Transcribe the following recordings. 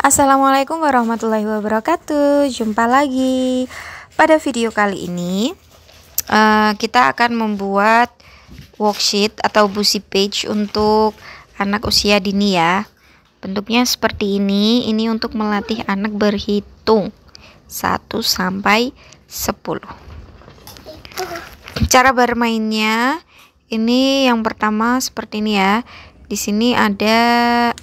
Assalamualaikum warahmatullahi wabarakatuh. Jumpa lagi pada video kali ini. Uh, kita akan membuat worksheet atau busi page untuk anak usia dini ya. Bentuknya seperti ini. Ini untuk melatih anak berhitung 1 sampai 10. Cara bermainnya ini yang pertama seperti ini ya. Di sini ada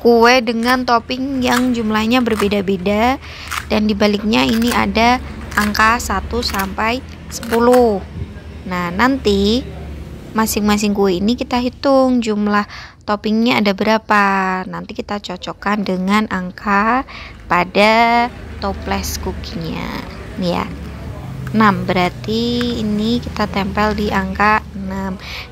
kue dengan topping yang jumlahnya berbeda-beda dan dibaliknya ini ada angka 1 sampai 10 nah nanti masing-masing kue ini kita hitung jumlah toppingnya ada berapa nanti kita cocokkan dengan angka pada toples cookie-nya ya 6 berarti ini kita tempel di angka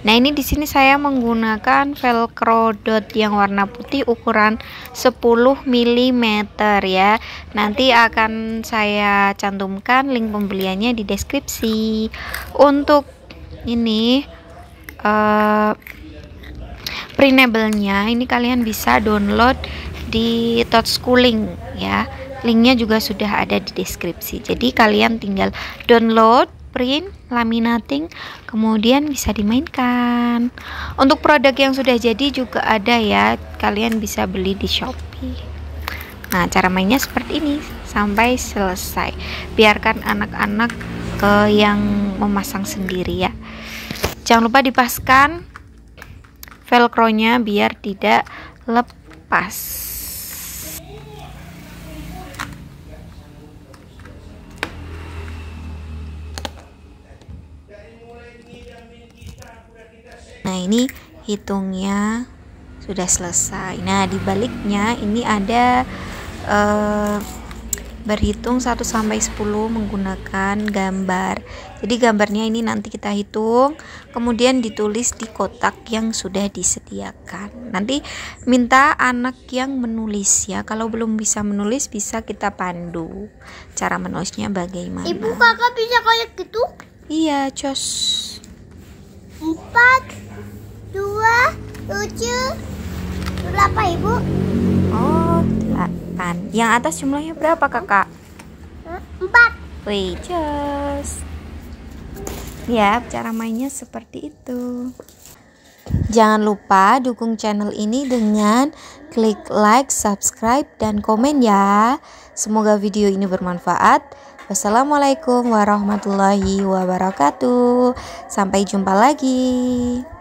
Nah, ini di sini saya menggunakan velcro dot yang warna putih ukuran 10 mm ya. Nanti akan saya cantumkan link pembeliannya di deskripsi. Untuk ini uh, printable-nya ini kalian bisa download di Touch Schooling ya. Linknya juga sudah ada di deskripsi. Jadi kalian tinggal download print, laminating, kemudian bisa dimainkan. Untuk produk yang sudah jadi juga ada ya, kalian bisa beli di Shopee. Nah, cara mainnya seperti ini sampai selesai. Biarkan anak-anak ke yang memasang sendiri ya. Jangan lupa dipaskan velcro-nya biar tidak lepas. Nah, ini hitungnya sudah selesai. Nah, di baliknya ini ada uh, berhitung 1 sampai 10 menggunakan gambar. Jadi gambarnya ini nanti kita hitung, kemudian ditulis di kotak yang sudah disediakan. Nanti minta anak yang menulis ya. Kalau belum bisa menulis bisa kita pandu cara menulisnya bagaimana. Ibu Kakak bisa kayak gitu? Iya, cos. 4 Wah, lucu. Berapa, Ibu? Oh, delapan. Yang atas jumlahnya berapa, Kakak? Empat. Wih, cus. Ya, cara mainnya seperti itu. Jangan lupa dukung channel ini dengan klik like, subscribe, dan komen ya. Semoga video ini bermanfaat. Wassalamualaikum warahmatullahi wabarakatuh. Sampai jumpa lagi.